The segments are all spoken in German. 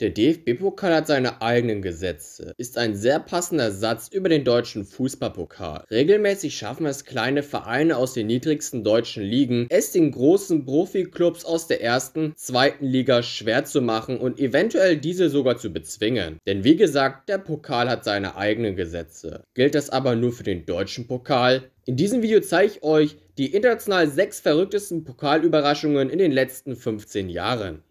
Der DFB-Pokal hat seine eigenen Gesetze, ist ein sehr passender Satz über den deutschen Fußballpokal. Regelmäßig schaffen es kleine Vereine aus den niedrigsten deutschen Ligen, es den großen Profiklubs aus der ersten, zweiten Liga schwer zu machen und eventuell diese sogar zu bezwingen. Denn wie gesagt, der Pokal hat seine eigenen Gesetze. Gilt das aber nur für den deutschen Pokal? In diesem Video zeige ich euch die international sechs verrücktesten Pokalüberraschungen in den letzten 15 Jahren.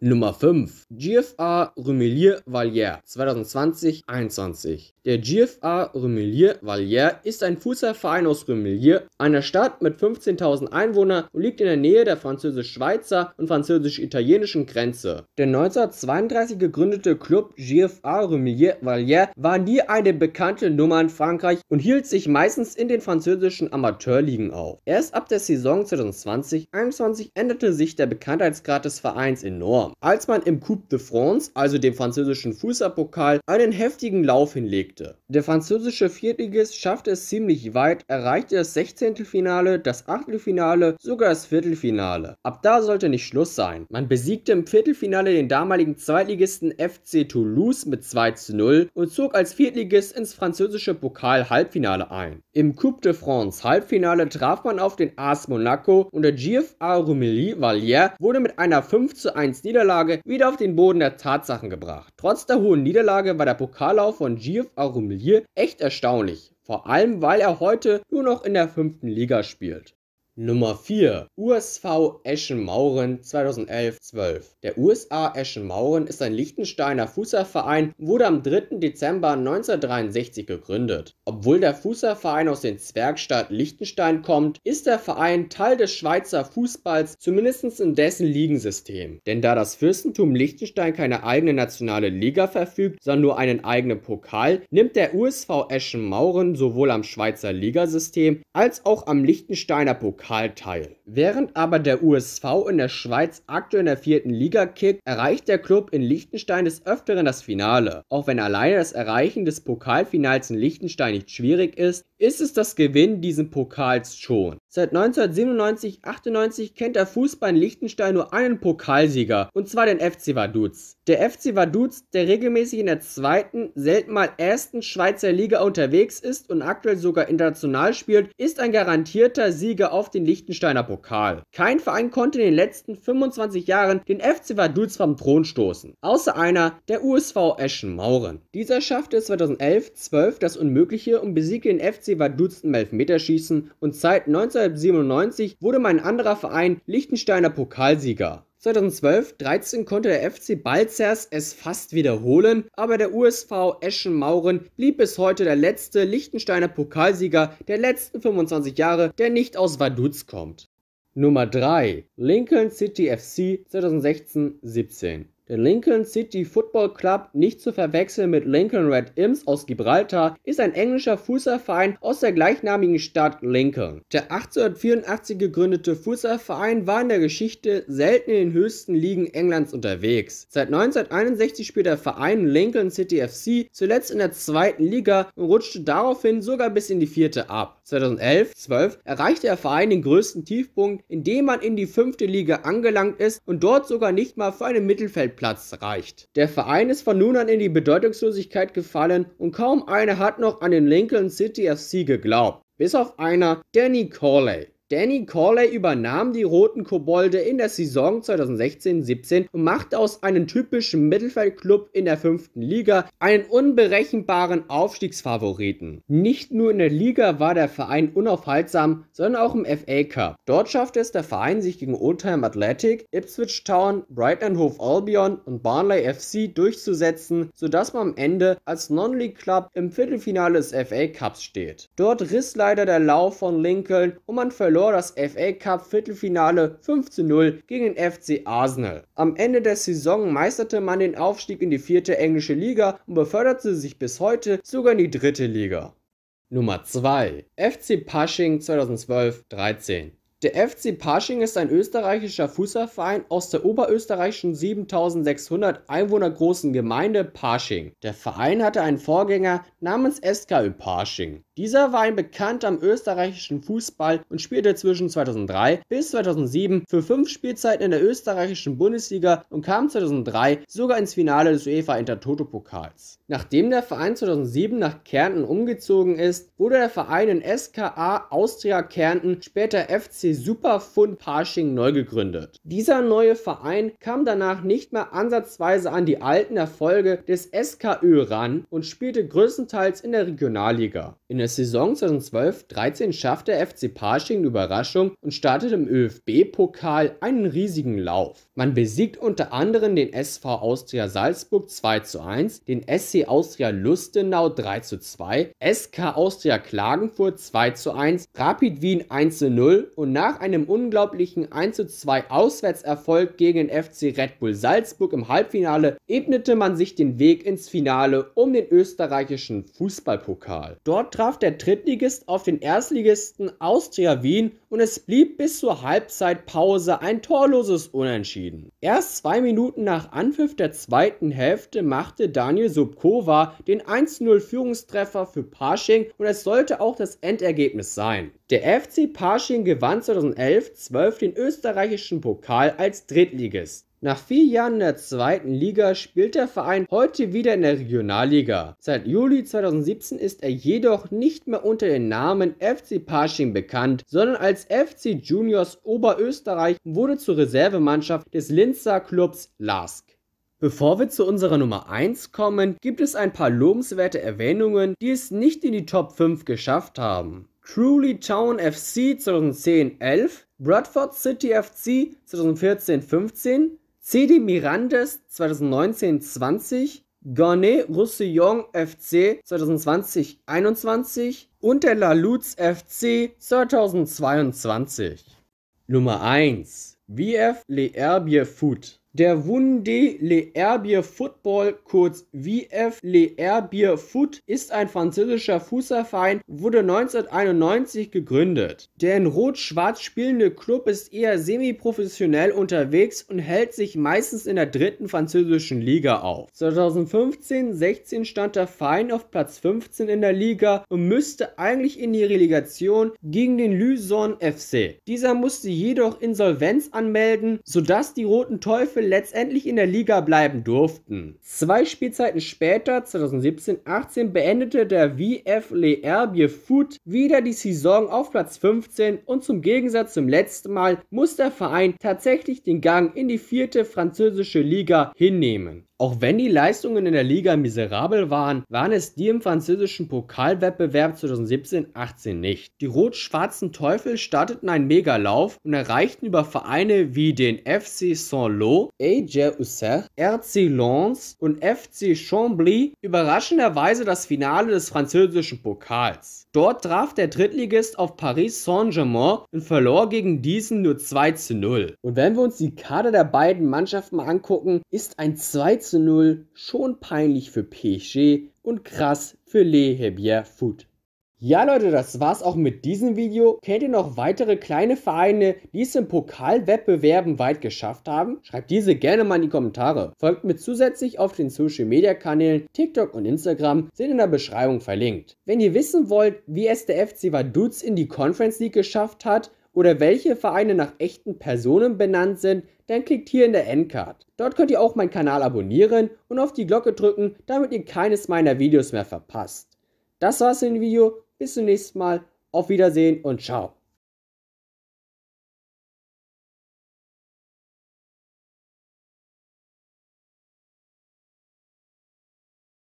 Nummer 5. GFA Rumelier Valier 2020-21. Der GFA Remilier vallière ist ein Fußballverein aus Remilier, einer Stadt mit 15.000 Einwohnern und liegt in der Nähe der französisch-schweizer und französisch-italienischen Grenze. Der 1932 gegründete Club GFA Remilier vallière war nie eine bekannte Nummer in Frankreich und hielt sich meistens in den französischen Amateurligen auf. Erst ab der Saison 2020-21 änderte sich der Bekanntheitsgrad des Vereins enorm, als man im Coupe de France, also dem französischen Fußballpokal, einen heftigen Lauf hinlegte erlebte. Der französische Viertligist schaffte es ziemlich weit, erreichte das 16. Finale, das Achtelfinale, sogar das Viertelfinale. Ab da sollte nicht Schluss sein. Man besiegte im Viertelfinale den damaligen Zweitligisten FC Toulouse mit 2 zu 0 und zog als Viertligist ins französische Pokal-Halbfinale ein. Im Coupe de France Halbfinale traf man auf den AS Monaco und der GFA Rumilly Valier wurde mit einer 5 zu 1 Niederlage wieder auf den Boden der Tatsachen gebracht. Trotz der hohen Niederlage war der Pokallauf von GFA Rummenigge echt erstaunlich, vor allem weil er heute nur noch in der fünften Liga spielt. Nummer 4 USV Eschenmauren 2011-12 Der USA Eschenmauren ist ein Liechtensteiner Fußballverein, und wurde am 3. Dezember 1963 gegründet. Obwohl der Fußballverein aus dem Zwergstaat Liechtenstein kommt, ist der Verein Teil des Schweizer Fußballs, zumindest in dessen Ligensystem. Denn da das Fürstentum Liechtenstein keine eigene nationale Liga verfügt, sondern nur einen eigenen Pokal, nimmt der USV Eschenmauren sowohl am Schweizer Ligasystem als auch am Liechtensteiner Pokal Pokal teil. Während aber der USV in der Schweiz aktuell in der vierten Liga kickt, erreicht der Club in Liechtenstein des Öfteren das Finale. Auch wenn alleine das Erreichen des Pokalfinals in Liechtenstein nicht schwierig ist, ist es das Gewinn diesen Pokals schon. Seit 1997-98 kennt der Fußball in Liechtenstein nur einen Pokalsieger, und zwar den FC Vaduz. Der FC Vaduz, der regelmäßig in der zweiten, selten mal ersten Schweizer Liga unterwegs ist und aktuell sogar international spielt, ist ein garantierter Sieger auf dem den Liechtensteiner Pokal. Kein Verein konnte in den letzten 25 Jahren den FC Vaduz vom Thron stoßen, außer einer, der USV Eschen-Mauren. Dieser schaffte es 2011-12 das Unmögliche und besiegte den FC Vaduz im Elfmeterschießen und seit 1997 wurde mein anderer Verein Liechtensteiner Pokalsieger. 2012-13 konnte der FC Balzers es fast wiederholen, aber der USV Eschenmauren blieb bis heute der letzte Liechtensteiner Pokalsieger der letzten 25 Jahre, der nicht aus Vaduz kommt. Nummer 3 Lincoln City FC 2016-17 der Lincoln City Football Club, nicht zu verwechseln mit Lincoln Red Imps aus Gibraltar, ist ein englischer Fußballverein aus der gleichnamigen Stadt Lincoln. Der 1884 gegründete Fußballverein war in der Geschichte selten in den höchsten Ligen Englands unterwegs. Seit 1961 spielt der Verein Lincoln City FC zuletzt in der zweiten Liga und rutschte daraufhin sogar bis in die vierte ab. 2011-12 erreichte der Verein den größten Tiefpunkt, indem man in die fünfte Liga angelangt ist und dort sogar nicht mal für eine Mittelfeld Platz reicht. Der Verein ist von nun an in die Bedeutungslosigkeit gefallen und kaum einer hat noch an den Lincoln City FC geglaubt. Bis auf einer, Danny Corley. Danny Corley übernahm die Roten Kobolde in der Saison 2016-17 und machte aus einem typischen Mittelfeldklub in der fünften Liga einen unberechenbaren Aufstiegsfavoriten. Nicht nur in der Liga war der Verein unaufhaltsam, sondern auch im FA Cup. Dort schaffte es der Verein, sich gegen Oldham Athletic, Ipswich Town, Brighton Hove Albion und Barnley FC durchzusetzen, sodass man am Ende als Non-League Club im Viertelfinale des FA Cups steht. Dort riss leider der Lauf von Lincoln und man verlor verlor das FA Cup Viertelfinale 5 zu 0 gegen den FC Arsenal. Am Ende der Saison meisterte man den Aufstieg in die vierte englische Liga und beförderte sich bis heute sogar in die dritte Liga. Nummer 2 FC Pasching 2012-13 der FC Pasching ist ein österreichischer Fußballverein aus der oberösterreichischen 7600 Einwohner großen Gemeinde Pasching. Der Verein hatte einen Vorgänger namens SKÖ Pasching. Dieser war ein Bekannter im österreichischen Fußball und spielte zwischen 2003 bis 2007 für fünf Spielzeiten in der österreichischen Bundesliga und kam 2003 sogar ins Finale des UEFA Intertoto-Pokals. Nachdem der Verein 2007 nach Kärnten umgezogen ist, wurde der Verein in SKA Austria Kärnten, später FC Superfund Pasching neu gegründet. Dieser neue Verein kam danach nicht mehr ansatzweise an die alten Erfolge des SKÖ ran und spielte größtenteils in der Regionalliga. In der der Saison 2012-13 schaffte der FC Parching eine Überraschung und startet im ÖFB-Pokal einen riesigen Lauf. Man besiegt unter anderem den SV Austria Salzburg 2 zu 1, den SC Austria Lustenau 3 zu 2, SK Austria Klagenfurt 2 zu 1, Rapid Wien 1 zu 0 und nach einem unglaublichen 1 zu 2 Auswärtserfolg gegen den FC Red Bull Salzburg im Halbfinale ebnete man sich den Weg ins Finale um den österreichischen Fußballpokal. Dort traf der Drittligist auf den Erstligisten Austria Wien und es blieb bis zur Halbzeitpause ein torloses Unentschieden. Erst zwei Minuten nach Anpfiff der zweiten Hälfte machte Daniel Subkova den 1-0 Führungstreffer für Pasching und es sollte auch das Endergebnis sein. Der FC Pasching gewann 2011 12 den österreichischen Pokal als Drittligist. Nach vier Jahren in der zweiten Liga spielt der Verein heute wieder in der Regionalliga. Seit Juli 2017 ist er jedoch nicht mehr unter dem Namen FC Pasching bekannt, sondern als FC Juniors Oberösterreich wurde zur Reservemannschaft des Linzer Clubs Lask. Bevor wir zu unserer Nummer 1 kommen, gibt es ein paar lobenswerte Erwähnungen, die es nicht in die Top 5 geschafft haben. Truly Town FC 2010-11, Bradford City FC 2014-15, CD Mirandes 2019-20, Garnet Roussillon FC 2020-21 und der La Luz FC 2022. Nummer 1 VF Le Herbier Foot der Wunde Herbier Football, kurz VF Herbier Foot, ist ein französischer Fußballverein, wurde 1991 gegründet. Der in Rot-Schwarz spielende Club ist eher semi-professionell unterwegs und hält sich meistens in der dritten französischen Liga auf. 2015-16 stand der Verein auf Platz 15 in der Liga und müsste eigentlich in die Relegation gegen den Luzon FC. Dieser musste jedoch Insolvenz anmelden, sodass die Roten Teufel letztendlich in der Liga bleiben durften. Zwei Spielzeiten später, 2017-18, beendete der VF Le Foot wieder die Saison auf Platz 15 und zum Gegensatz zum letzten Mal muss der Verein tatsächlich den Gang in die vierte französische Liga hinnehmen. Auch wenn die Leistungen in der Liga miserabel waren, waren es die im französischen Pokalwettbewerb 2017-18 nicht. Die rot-schwarzen Teufel starteten einen Megalauf und erreichten über Vereine wie den FC Saint-Lô, AJ Usser, RC Lens und FC Chambly überraschenderweise das Finale des französischen Pokals. Dort traf der Drittligist auf Paris Saint-Germain und verlor gegen diesen nur 2 zu 0. Und wenn wir uns die Kader der beiden Mannschaften mal angucken, ist ein 2 zu 0 schon peinlich für PSG und krass für Le Hebier Foot. Ja Leute, das war's auch mit diesem Video. Kennt ihr noch weitere kleine Vereine, die es in Pokalwettbewerben weit geschafft haben? Schreibt diese gerne mal in die Kommentare. Folgt mir zusätzlich auf den Social Media Kanälen TikTok und Instagram, sind in der Beschreibung verlinkt. Wenn ihr wissen wollt, wie es der FC Vaduz in die Conference League geschafft hat oder welche Vereine nach echten Personen benannt sind, dann klickt hier in der Endcard. Dort könnt ihr auch meinen Kanal abonnieren und auf die Glocke drücken, damit ihr keines meiner Videos mehr verpasst. Das war's für dem Video, bis zum nächsten Mal, auf Wiedersehen und ciao.